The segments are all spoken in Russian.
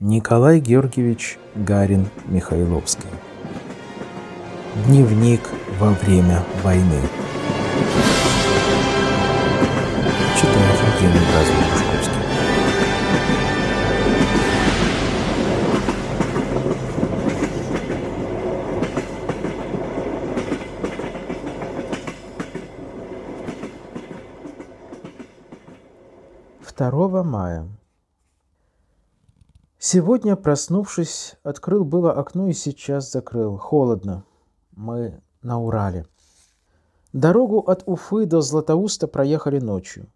Николай Георгиевич Гарин Михайловский. Дневник во время войны. Читает Евгений Бразович. Второго мая Сегодня, проснувшись, открыл было окно и сейчас закрыл. Холодно. Мы на Урале. Дорогу от Уфы до Златоуста проехали ночью.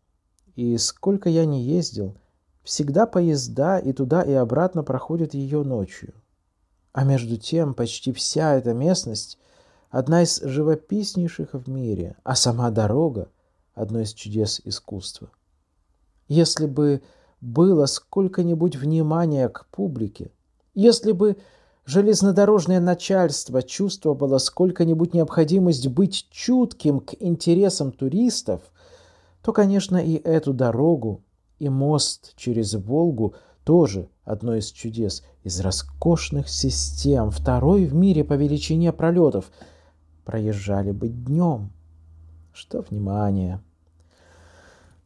И сколько я не ездил, всегда поезда и туда и обратно проходят ее ночью. А между тем почти вся эта местность – одна из живописнейших в мире, а сама дорога – одно из чудес искусства. Если бы было сколько-нибудь внимания к публике, если бы железнодорожное начальство чувствовало сколько-нибудь необходимость быть чутким к интересам туристов, то, конечно, и эту дорогу, и мост через Волгу тоже одно из чудес, из роскошных систем, второй в мире по величине пролетов, проезжали бы днем. Что внимание!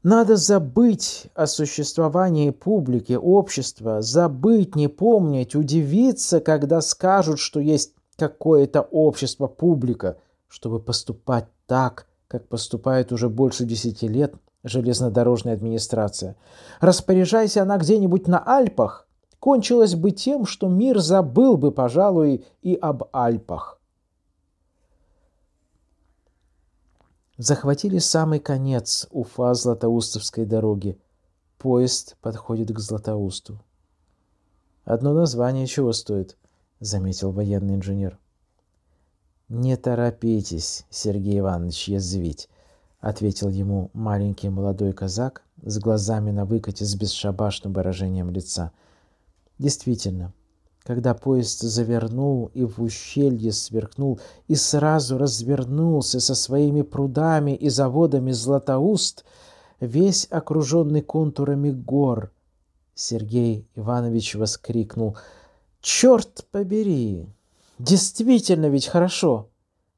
Надо забыть о существовании публики, общества, забыть, не помнить, удивиться, когда скажут, что есть какое-то общество, публика, чтобы поступать так, как поступает уже больше десяти лет железнодорожная администрация. Распоряжайся она где-нибудь на Альпах, кончилось бы тем, что мир забыл бы, пожалуй, и об Альпах. захватили самый конец Уфа Златоустовской дороги. Поезд подходит к Златоусту. «Одно название чего стоит?» — заметил военный инженер. «Не торопитесь, Сергей Иванович, язвить», — ответил ему маленький молодой казак с глазами на выкате с бесшабашным выражением лица. «Действительно, когда поезд завернул и в ущелье сверкнул, и сразу развернулся со своими прудами и заводами Златоуст, весь окруженный контурами гор, Сергей Иванович воскликнул. «Черт побери! Действительно ведь хорошо!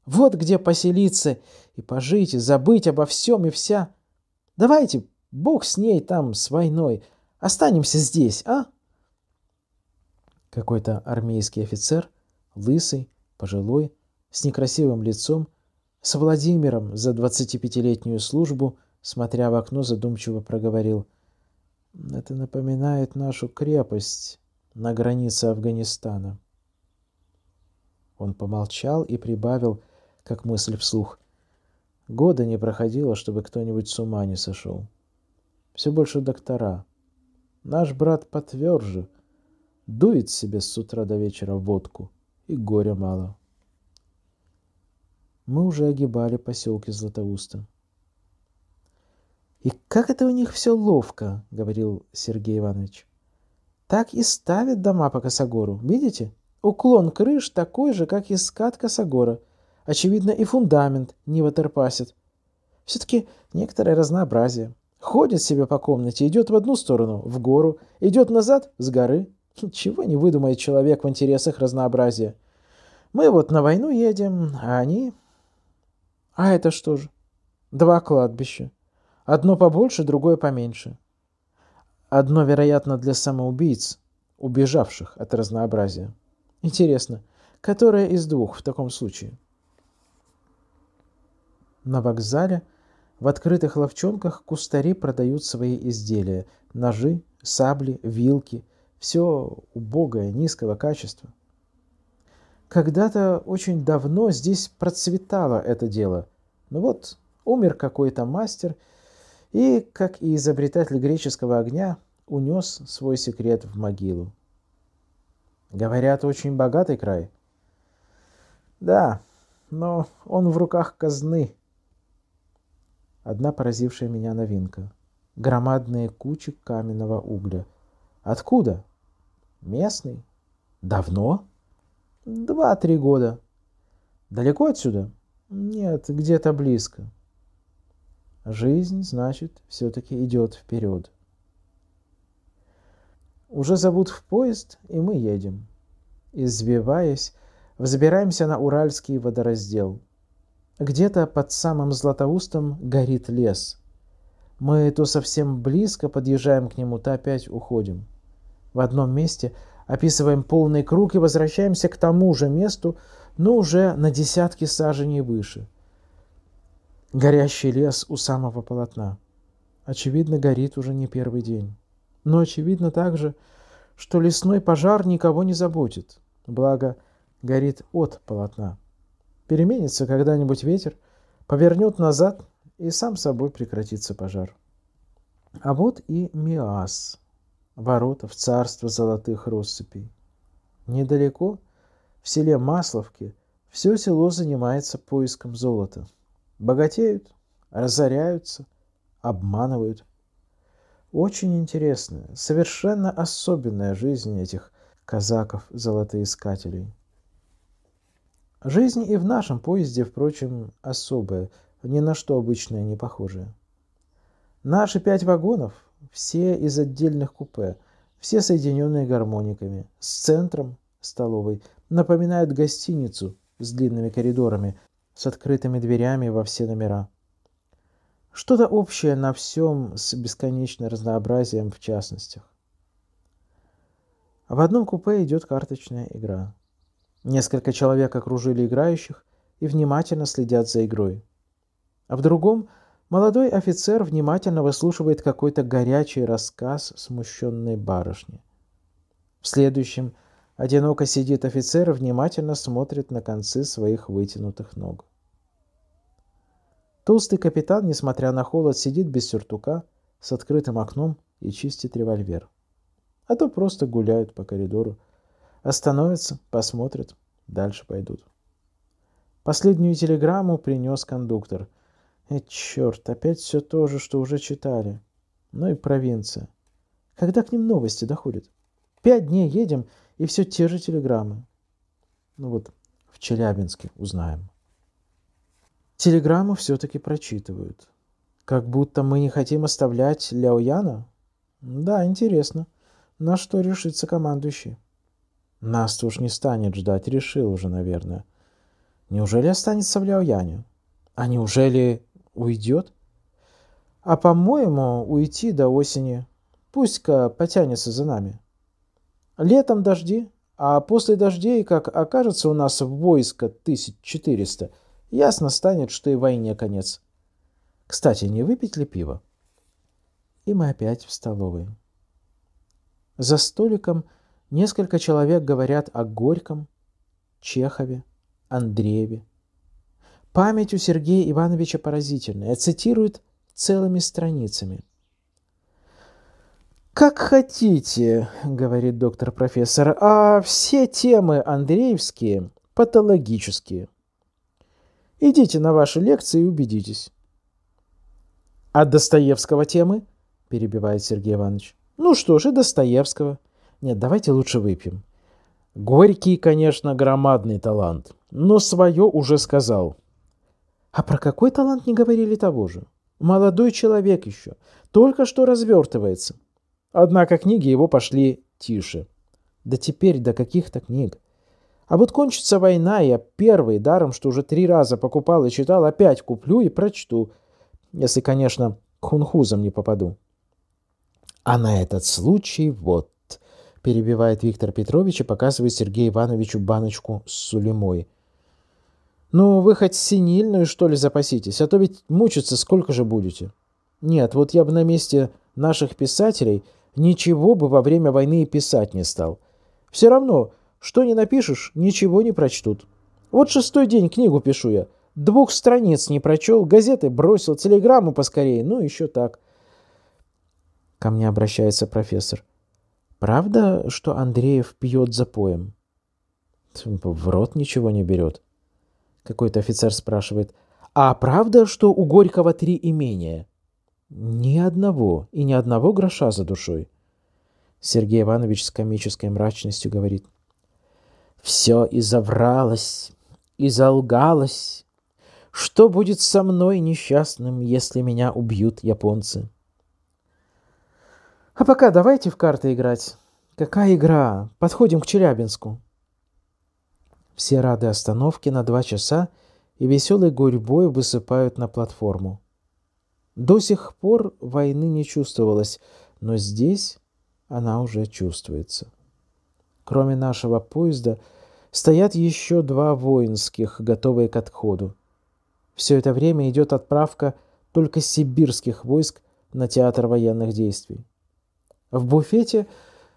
Вот где поселиться и пожить, и забыть обо всем и вся! Давайте, бог с ней там, с войной, останемся здесь, а?» Какой-то армейский офицер, лысый, пожилой, с некрасивым лицом, с Владимиром за 25-летнюю службу, смотря в окно, задумчиво проговорил. «Это напоминает нашу крепость на границе Афганистана». Он помолчал и прибавил, как мысль вслух. Года не проходило, чтобы кто-нибудь с ума не сошел. Все больше доктора. Наш брат потверже, дует себе с утра до вечера водку, и горя мало. Мы уже огибали поселки Златоуста. «И как это у них все ловко!» — говорил Сергей Иванович. «Так и ставят дома по косогору, видите? Уклон крыш такой же, как и скат косогора. Очевидно, и фундамент не ватерпасит. Все-таки некоторое разнообразие. Ходит себе по комнате, идет в одну сторону, в гору, идет назад, с горы, чего не выдумает человек в интересах разнообразия. Мы вот на войну едем, а они... А это что же? Два кладбища. Одно побольше, другое поменьше. Одно, вероятно, для самоубийц, убежавших от разнообразия. Интересно, которое из двух в таком случае? На вокзале в открытых ловчонках кустари продают свои изделия – ножи, сабли, вилки – все убогое, низкого качества. Когда-то очень давно здесь процветало это дело. Но ну вот умер какой-то мастер и, как и изобретатель греческого огня, унес свой секрет в могилу. Говорят, очень богатый край. Да, но он в руках казны. Одна поразившая меня новинка. Громадные кучи каменного угля – Откуда? Местный. Давно? Два-три года. Далеко отсюда? Нет, где-то близко. Жизнь, значит, все-таки идет вперед. Уже зовут в поезд, и мы едем. Извиваясь, взбираемся на Уральский водораздел. Где-то под самым Златоустом горит лес. Мы то совсем близко подъезжаем к нему, то опять уходим в одном месте, описываем полный круг и возвращаемся к тому же месту, но уже на десятки саженей выше. Горящий лес у самого полотна. Очевидно, горит уже не первый день. Но очевидно также, что лесной пожар никого не заботит, благо горит от полотна. Переменится когда-нибудь ветер, повернет назад, и сам собой прекратится пожар. А вот и Миас ворота в царство золотых россыпей. Недалеко, в селе Масловке, все село занимается поиском золота. Богатеют, разоряются, обманывают. Очень интересная, совершенно особенная жизнь этих казаков-золотоискателей. Жизнь и в нашем поезде, впрочем, особая, ни на что обычная, не похожая. Наши пять вагонов все из отдельных купе, все соединенные гармониками, с центром столовой, напоминают гостиницу с длинными коридорами, с открытыми дверями во все номера. Что-то общее на всем с бесконечным разнообразием в частностях. В одном купе идет карточная игра. Несколько человек окружили играющих и внимательно следят за игрой. А в другом – Молодой офицер внимательно выслушивает какой-то горячий рассказ смущенной барышни. В следующем одиноко сидит офицер и внимательно смотрит на концы своих вытянутых ног. Толстый капитан, несмотря на холод, сидит без сюртука, с открытым окном и чистит револьвер. А то просто гуляют по коридору, остановятся, посмотрят, дальше пойдут. Последнюю телеграмму принес кондуктор – Э, черт, опять все то же, что уже читали. Ну и провинция. Когда к ним новости доходят? Пять дней едем, и все те же телеграммы. Ну вот, в Челябинске узнаем. Телеграмму все-таки прочитывают. Как будто мы не хотим оставлять Ляояна? Да, интересно. На что решится командующий? Нас уж не станет ждать, решил уже, наверное. Неужели останется в Ляояне? А неужели... Уйдет? А по-моему, уйти до осени. Пусть-ка потянется за нами. Летом дожди, а после дождей, как окажется у нас войско 1400, ясно станет, что и войне конец. Кстати, не выпить ли пиво? И мы опять в столовой. За столиком несколько человек говорят о Горьком, Чехове, Андрееве, Память у Сергея Ивановича поразительная, цитирует целыми страницами. «Как хотите», — говорит доктор-профессор, — «а все темы андреевские патологические. Идите на ваши лекции и убедитесь». «А Достоевского темы?» — перебивает Сергей Иванович. «Ну что же Достоевского. Нет, давайте лучше выпьем. Горький, конечно, громадный талант, но свое уже сказал». А про какой талант не говорили того же? Молодой человек еще, только что развертывается. Однако книги его пошли тише. Да теперь до каких-то книг. А вот кончится война, я первый, даром, что уже три раза покупал и читал, опять куплю и прочту. Если, конечно, к хунхузам не попаду. А на этот случай вот, перебивает Виктор Петрович и показывает Сергею Ивановичу баночку с сулимой. Ну, вы хоть синильную, что ли, запаситесь, а то ведь мучиться сколько же будете. Нет, вот я бы на месте наших писателей ничего бы во время войны и писать не стал. Все равно, что не напишешь, ничего не прочтут. Вот шестой день книгу пишу я. Двух страниц не прочел, газеты бросил, телеграмму поскорее, ну еще так. Ко мне обращается профессор. Правда, что Андреев пьет за поем? В рот ничего не берет. Какой-то офицер спрашивает, «А правда, что у Горького три имения?» «Ни одного, и ни одного гроша за душой», Сергей Иванович с комической мрачностью говорит. «Все изовралось, изолгалось. Что будет со мной несчастным, если меня убьют японцы?» А пока давайте в карты играть. Какая игра? Подходим к Челябинску. Все рады остановке на два часа и веселой гурьбой высыпают на платформу. До сих пор войны не чувствовалось, но здесь она уже чувствуется. Кроме нашего поезда стоят еще два воинских, готовые к отходу. Все это время идет отправка только сибирских войск на театр военных действий. В буфете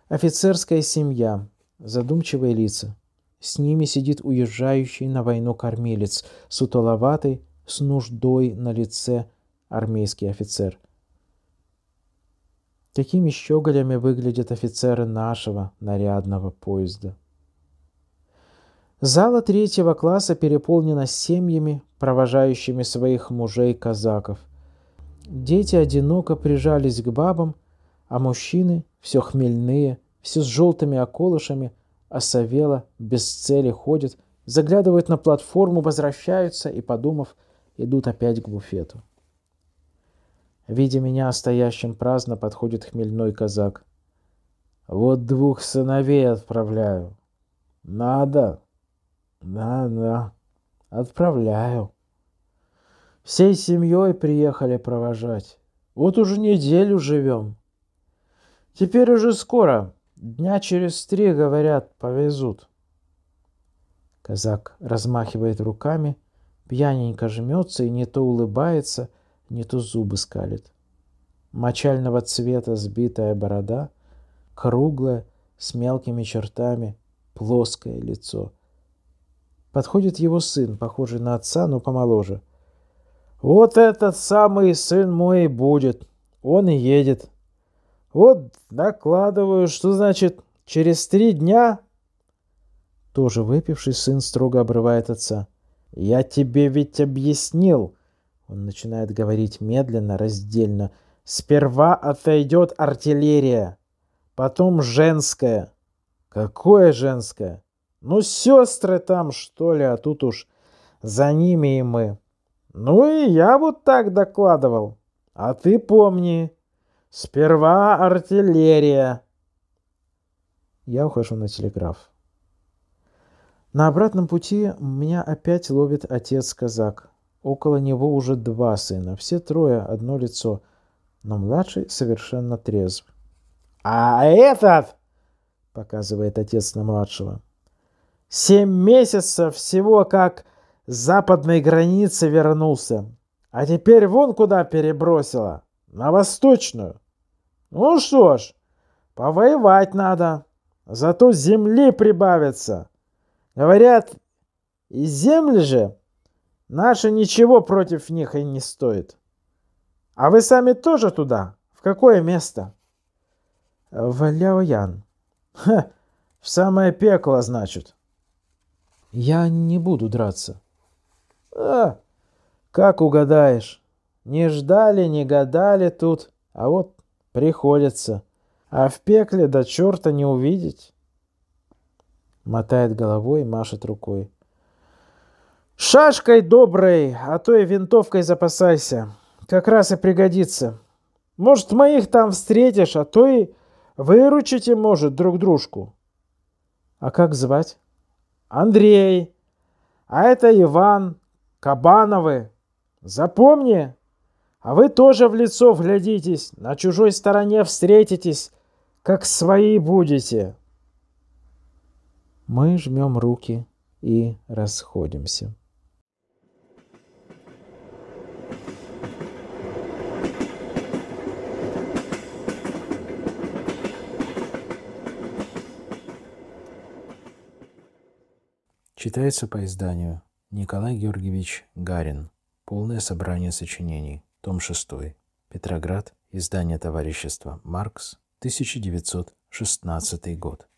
офицерская семья, задумчивые лица. С ними сидит уезжающий на войну кормилец, сутоловатый, с нуждой на лице армейский офицер. Такими щеголями выглядят офицеры нашего нарядного поезда. Зала третьего класса переполнена семьями, провожающими своих мужей казаков. Дети одиноко прижались к бабам, а мужчины, все хмельные, все с желтыми околышами – осовела, а без цели ходит, заглядывает на платформу, возвращаются и, подумав, идут опять к буфету. Видя меня стоящим праздно, подходит хмельной казак. «Вот двух сыновей отправляю». «Надо». «Да-да, отправляю». Всей семьей приехали провожать. Вот уже неделю живем. Теперь уже скоро, Дня через три, говорят, повезут. Казак размахивает руками, пьяненько жмется и не то улыбается, не то зубы скалит. Мочального цвета сбитая борода, круглая, с мелкими чертами, плоское лицо. Подходит его сын, похожий на отца, но помоложе. «Вот этот самый сын мой и будет. Он и едет», вот докладываю, что значит через три дня... Тоже выпивший сын строго обрывает отца. «Я тебе ведь объяснил!» Он начинает говорить медленно, раздельно. «Сперва отойдет артиллерия, потом женская». «Какое женское?» «Ну, сестры там, что ли, а тут уж за ними и мы». «Ну и я вот так докладывал. А ты помни, Сперва артиллерия. Я ухожу на телеграф. На обратном пути меня опять ловит отец-казак. Около него уже два сына, все трое одно лицо, но младший совершенно трезв. «А этот!» — показывает отец на младшего. «Семь месяцев всего как с западной границы вернулся, а теперь вон куда перебросило!» На восточную. Ну что ж, повоевать надо. Зато земли прибавится. Говорят, и земли же наши ничего против них и не стоит. А вы сами тоже туда? В какое место? В Ляоян. Ха, в самое пекло, значит. Я не буду драться. А, как угадаешь. Не ждали, не гадали тут, а вот приходится. А в пекле до черта не увидеть. Мотает головой и машет рукой. Шашкой доброй, а то и винтовкой запасайся. Как раз и пригодится. Может, моих там встретишь, а то и выручите, может, друг дружку. А как звать? Андрей. А это Иван. Кабановы. Запомни, а вы тоже в лицо вглядитесь, на чужой стороне встретитесь, как свои будете. Мы жмем руки и расходимся. Читается по изданию Николай Георгиевич Гарин. Полное собрание сочинений том 6, Петроград, издание товарищества «Маркс», 1916 год.